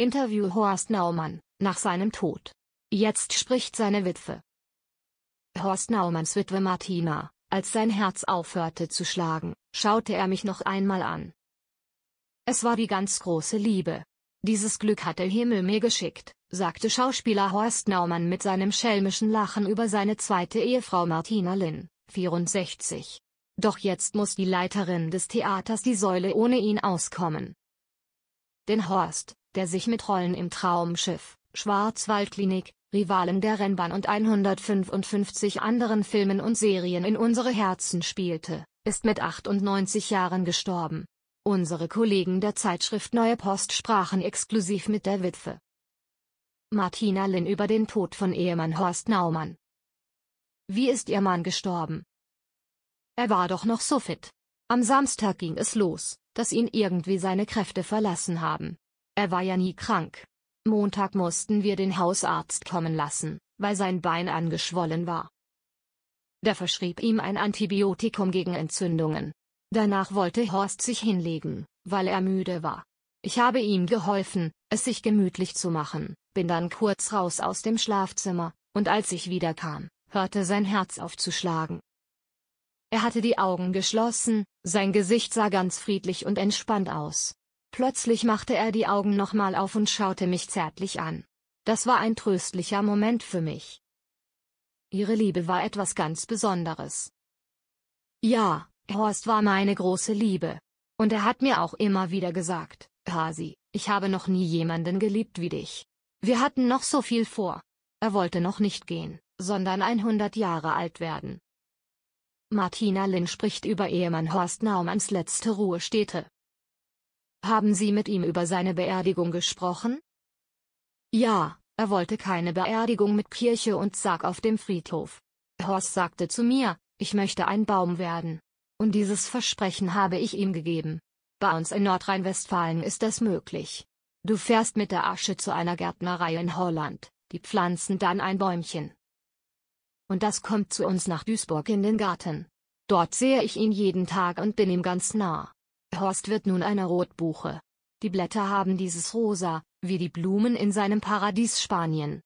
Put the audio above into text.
Interview Horst Naumann, nach seinem Tod. Jetzt spricht seine Witwe. Horst Naumanns Witwe Martina, als sein Herz aufhörte zu schlagen, schaute er mich noch einmal an. Es war die ganz große Liebe. Dieses Glück hat der Himmel mir geschickt, sagte Schauspieler Horst Naumann mit seinem schelmischen Lachen über seine zweite Ehefrau Martina Lin, 64. Doch jetzt muss die Leiterin des Theaters die Säule ohne ihn auskommen. Denn Horst, der sich mit Rollen im Traumschiff, Schwarzwaldklinik, Rivalen der Rennbahn und 155 anderen Filmen und Serien in unsere Herzen spielte, ist mit 98 Jahren gestorben. Unsere Kollegen der Zeitschrift Neue Post sprachen exklusiv mit der Witwe. Martina Linn über den Tod von Ehemann Horst Naumann. Wie ist ihr Mann gestorben? Er war doch noch so fit. Am Samstag ging es los, dass ihn irgendwie seine Kräfte verlassen haben. Er war ja nie krank. Montag mussten wir den Hausarzt kommen lassen, weil sein Bein angeschwollen war. Der verschrieb ihm ein Antibiotikum gegen Entzündungen. Danach wollte Horst sich hinlegen, weil er müde war. Ich habe ihm geholfen, es sich gemütlich zu machen, bin dann kurz raus aus dem Schlafzimmer, und als ich wiederkam, hörte sein Herz auf zu schlagen. Er hatte die Augen geschlossen, sein Gesicht sah ganz friedlich und entspannt aus. Plötzlich machte er die Augen nochmal auf und schaute mich zärtlich an. Das war ein tröstlicher Moment für mich. Ihre Liebe war etwas ganz Besonderes. Ja, Horst war meine große Liebe. Und er hat mir auch immer wieder gesagt, Hasi, ich habe noch nie jemanden geliebt wie dich. Wir hatten noch so viel vor. Er wollte noch nicht gehen, sondern 100 Jahre alt werden. Martina Lin spricht über Ehemann Horst Naumanns letzte Ruhestätte. Haben Sie mit ihm über seine Beerdigung gesprochen? Ja, er wollte keine Beerdigung mit Kirche und Sarg auf dem Friedhof. Horst sagte zu mir, ich möchte ein Baum werden. Und dieses Versprechen habe ich ihm gegeben. Bei uns in Nordrhein-Westfalen ist das möglich. Du fährst mit der Asche zu einer Gärtnerei in Holland, die pflanzen dann ein Bäumchen. Und das kommt zu uns nach Duisburg in den Garten. Dort sehe ich ihn jeden Tag und bin ihm ganz nah. Horst wird nun eine Rotbuche. Die Blätter haben dieses Rosa, wie die Blumen in seinem Paradies Spanien.